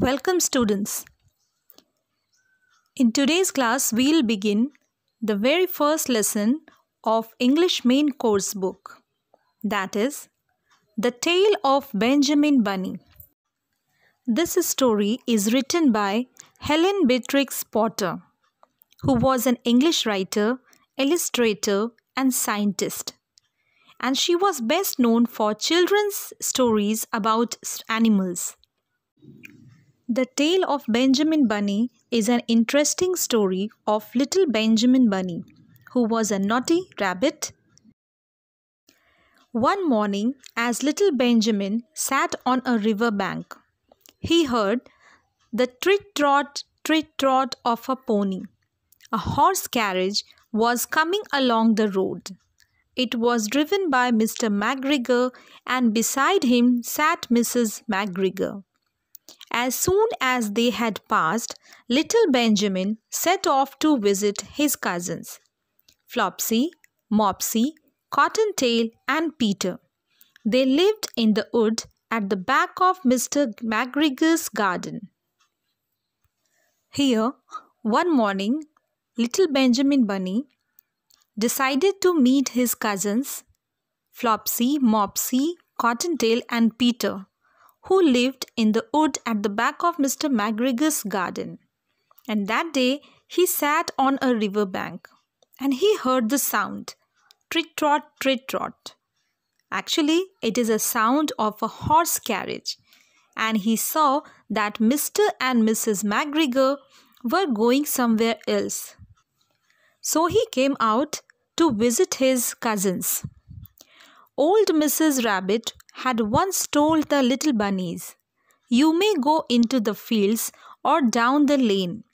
Welcome students. In today's class we'll begin the very first lesson of English main course book. That is The Tale of Benjamin Bunny. This story is written by Helen Beatrix Potter, who was an English writer, illustrator and scientist. And she was best known for children's stories about animals. The tale of Benjamin Bunny is an interesting story of little Benjamin Bunny, who was a naughty rabbit. One morning, as little Benjamin sat on a river bank, he heard the trit trot, trit trot of a pony. A horse carriage was coming along the road. It was driven by Mr. MacGregor, and beside him sat Mrs. MacGregor. As soon as they had passed, little Benjamin set off to visit his cousins, Flopsy, Mopsy, Cottontail, and Peter. They lived in the wood at the back of Mr. McGregor's garden. Here, one morning, little Benjamin Bunny decided to meet his cousins, Flopsy, Mopsy, Cottontail, and Peter who lived in the wood at the back of Mr. MacGregor's garden. And that day he sat on a river bank and he heard the sound trit trot, trit trot. Actually, it is a sound of a horse carriage. And he saw that Mr. and Mrs. MacGregor were going somewhere else. So he came out to visit his cousins. Old Mrs. Rabbit had once told the little bunnies, You may go into the fields or down the lane,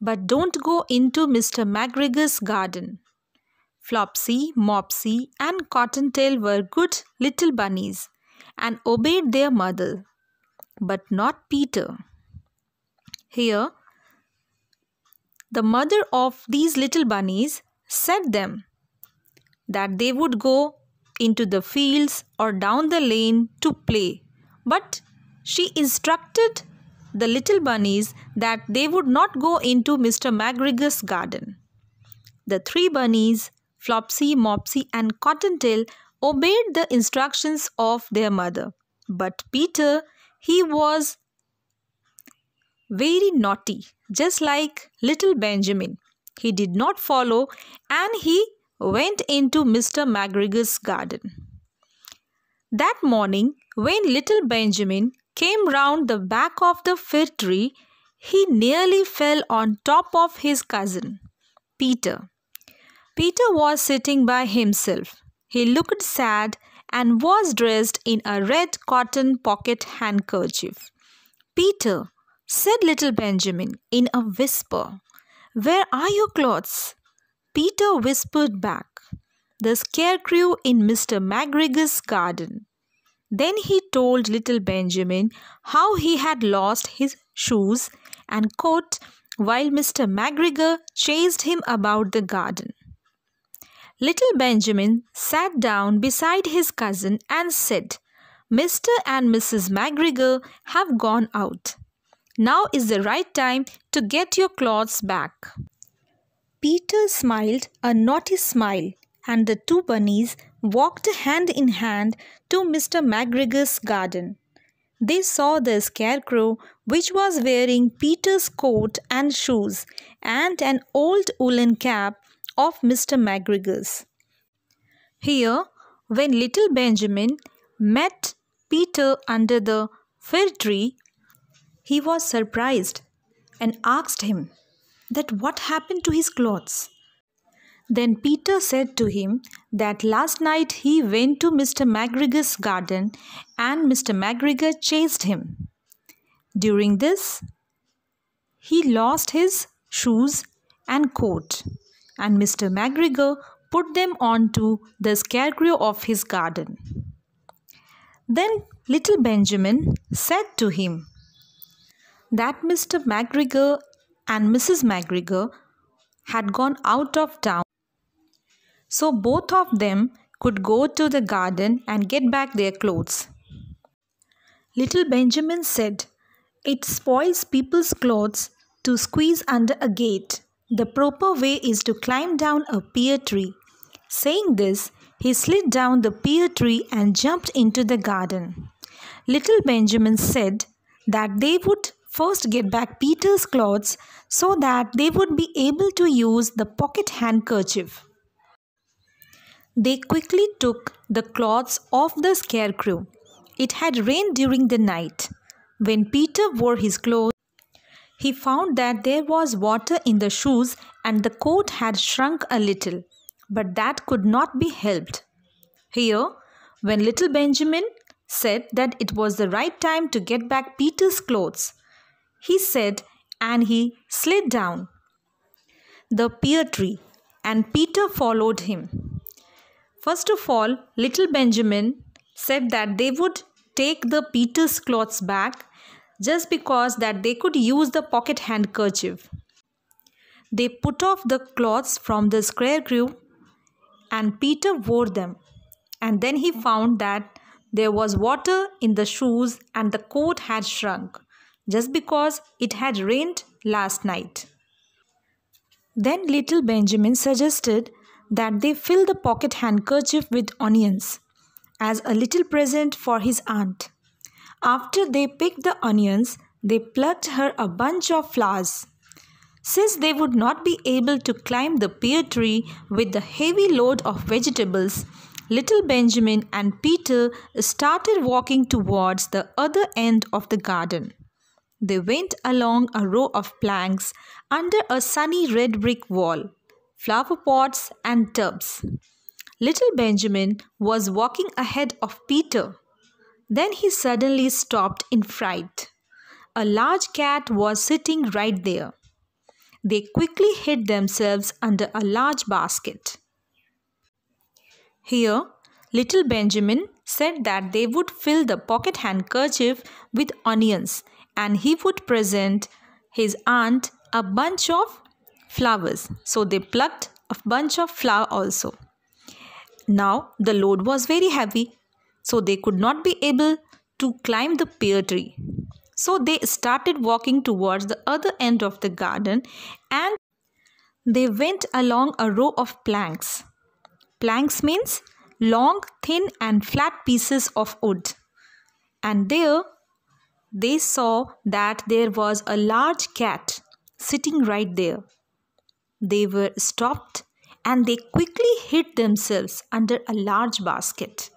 but don't go into Mr. McGregor's garden. Flopsy, Mopsy, and Cottontail were good little bunnies and obeyed their mother, but not Peter. Here, the mother of these little bunnies said them that they would go into the fields or down the lane to play. But she instructed the little bunnies that they would not go into Mr. McGregor's garden. The three bunnies, Flopsy, Mopsy, and Cottontail, obeyed the instructions of their mother. But Peter, he was very naughty, just like little Benjamin. He did not follow and he went into Mr. McGregor's garden. That morning, when little Benjamin came round the back of the fir tree, he nearly fell on top of his cousin, Peter. Peter was sitting by himself. He looked sad and was dressed in a red cotton pocket handkerchief. Peter, said little Benjamin in a whisper, Where are your clothes? Peter whispered back, the scarecrow in Mr. McGregor's garden. Then he told little Benjamin how he had lost his shoes and coat while Mr. McGregor chased him about the garden. Little Benjamin sat down beside his cousin and said, Mr. and Mrs. McGregor have gone out. Now is the right time to get your clothes back. Peter smiled a naughty smile, and the two bunnies walked hand in hand to Mr. McGregor's garden. They saw the scarecrow, which was wearing Peter's coat and shoes, and an old woolen cap of Mr. McGregor's. Here, when little Benjamin met Peter under the fir tree, he was surprised and asked him, that what happened to his clothes. Then Peter said to him that last night he went to Mr. McGregor's garden and Mr. McGregor chased him. During this, he lost his shoes and coat, and Mr. McGregor put them onto the scarecrow of his garden. Then little Benjamin said to him that Mr. McGregor and Mrs. MacGregor had gone out of town. So both of them could go to the garden and get back their clothes. Little Benjamin said, It spoils people's clothes to squeeze under a gate. The proper way is to climb down a pear tree. Saying this, he slid down the pear tree and jumped into the garden. Little Benjamin said that they would first get back Peter's clothes so that they would be able to use the pocket handkerchief. They quickly took the clothes off the scarecrow. It had rained during the night. When Peter wore his clothes, he found that there was water in the shoes and the coat had shrunk a little, but that could not be helped. Here, when little Benjamin said that it was the right time to get back Peter's clothes, he said, and he slid down the pear tree, and Peter followed him. First of all, little Benjamin said that they would take the Peter's clothes back just because that they could use the pocket handkerchief. They put off the cloths from the square crew and Peter wore them. And then he found that there was water in the shoes and the coat had shrunk just because it had rained last night. Then little Benjamin suggested that they fill the pocket handkerchief with onions as a little present for his aunt. After they picked the onions, they plucked her a bunch of flowers. Since they would not be able to climb the pear tree with the heavy load of vegetables, little Benjamin and Peter started walking towards the other end of the garden. They went along a row of planks under a sunny red brick wall, flower pots and tubs. Little Benjamin was walking ahead of Peter. Then he suddenly stopped in fright. A large cat was sitting right there. They quickly hid themselves under a large basket. Here, little Benjamin said that they would fill the pocket handkerchief with onions and he would present his aunt a bunch of flowers. So they plucked a bunch of flower also. Now the load was very heavy, so they could not be able to climb the pear tree. So they started walking towards the other end of the garden and they went along a row of planks. Planks means long, thin and flat pieces of wood. And there they saw that there was a large cat sitting right there. They were stopped and they quickly hid themselves under a large basket.